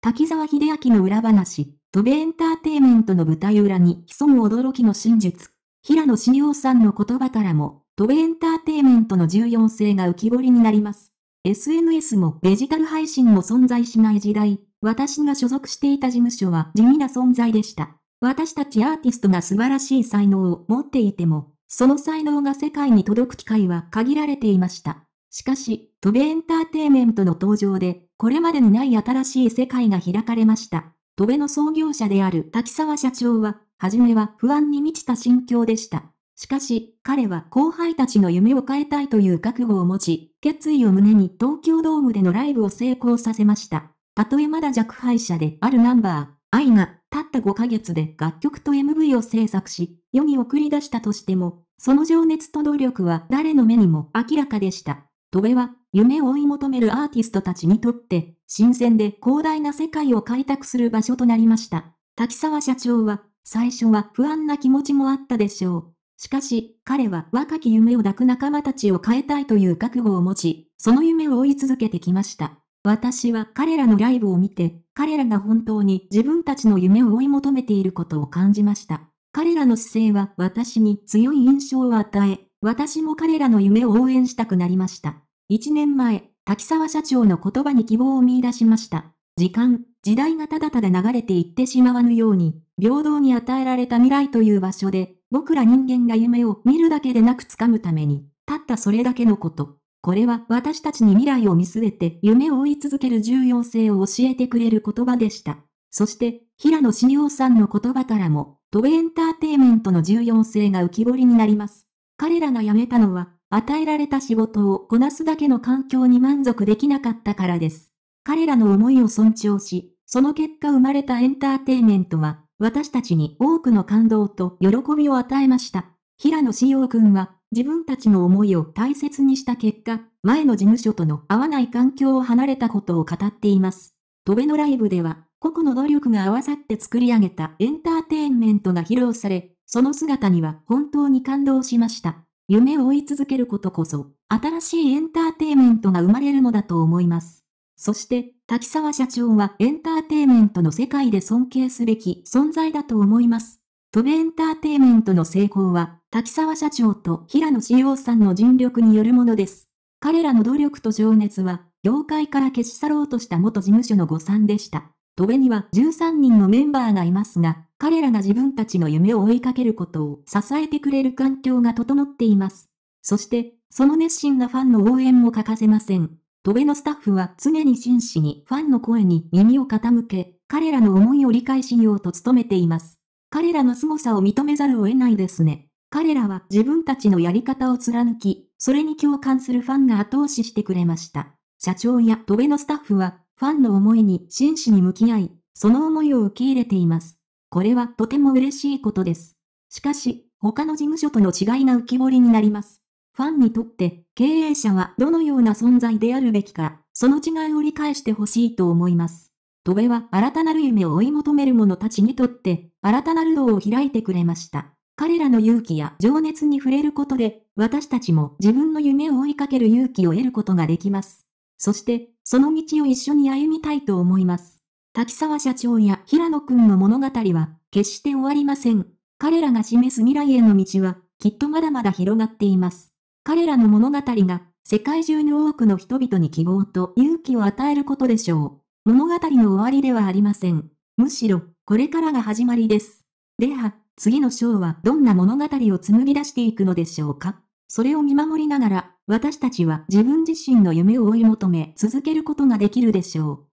滝沢秀明の裏話、渡米エンターテイメントの舞台裏に潜む驚きの真実。平野志陽さんの言葉からも、渡米エンターテイメントの重要性が浮き彫りになります。SNS もデジタル配信も存在しない時代、私が所属していた事務所は地味な存在でした。私たちアーティストが素晴らしい才能を持っていても、その才能が世界に届く機会は限られていました。しかし、戸部エンターテイメントの登場で、これまでにない新しい世界が開かれました。戸部の創業者である滝沢社長は、はじめは不安に満ちた心境でした。しかし、彼は後輩たちの夢を変えたいという覚悟を持ち、決意を胸に東京ドームでのライブを成功させました。たとえまだ弱敗者であるナンバー、愛が、たった5ヶ月で楽曲と MV を制作し、世に送り出したとしても、その情熱と努力は誰の目にも明らかでした。戸辺は、夢を追い求めるアーティストたちにとって、新鮮で広大な世界を開拓する場所となりました。滝沢社長は、最初は不安な気持ちもあったでしょう。しかし、彼は若き夢を抱く仲間たちを変えたいという覚悟を持ち、その夢を追い続けてきました。私は彼らのライブを見て、彼らが本当に自分たちの夢を追い求めていることを感じました。彼らの姿勢は私に強い印象を与え、私も彼らの夢を応援したくなりました。一年前、滝沢社長の言葉に希望を見出しました。時間、時代がただただ流れていってしまわぬように、平等に与えられた未来という場所で、僕ら人間が夢を見るだけでなく掴むために、たったそれだけのこと。これは私たちに未来を見据えて夢を追い続ける重要性を教えてくれる言葉でした。そして、平野志陽さんの言葉からも、トベエンターテイメントの重要性が浮き彫りになります。彼らが辞めたのは、与えられた仕事をこなすだけの環境に満足できなかったからです。彼らの思いを尊重し、その結果生まれたエンターテイメントは、私たちに多くの感動と喜びを与えました。平野志陽君は、自分たちの思いを大切にした結果、前の事務所との合わない環境を離れたことを語っています。トベのライブでは、個々の努力が合わさって作り上げたエンターテインメントが披露され、その姿には本当に感動しました。夢を追い続けることこそ、新しいエンターテイメントが生まれるのだと思います。そして、滝沢社長はエンターテイメントの世界で尊敬すべき存在だと思います。飛べエンターテイメントの成功は、滝沢社長と平野志陽さんの尽力によるものです。彼らの努力と情熱は、業界から消し去ろうとした元事務所の誤算でした。トベには13人のメンバーがいますが、彼らが自分たちの夢を追いかけることを支えてくれる環境が整っています。そして、その熱心なファンの応援も欠かせません。トベのスタッフは常に真摯にファンの声に耳を傾け、彼らの思いを理解しようと努めています。彼らの凄さを認めざるを得ないですね。彼らは自分たちのやり方を貫き、それに共感するファンが後押ししてくれました。社長やトベのスタッフはファンの思いに真摯に向き合い、その思いを受け入れています。これはとても嬉しいことです。しかし、他の事務所との違いが浮き彫りになります。ファンにとって、経営者はどのような存在であるべきか、その違いを理解してほしいと思います。戸辺は新たなる夢を追い求める者たちにとって、新たなる道を開いてくれました。彼らの勇気や情熱に触れることで、私たちも自分の夢を追いかける勇気を得ることができます。そして、その道を一緒に歩みたいと思います。滝沢社長や平野くんの物語は、決して終わりません。彼らが示す未来への道は、きっとまだまだ広がっています。彼らの物語が、世界中の多くの人々に希望と勇気を与えることでしょう。物語の終わりではありません。むしろ、これからが始まりです。では、次の章はどんな物語を紡ぎ出していくのでしょうか。それを見守りながら、私たちは自分自身の夢を追い求め続けることができるでしょう。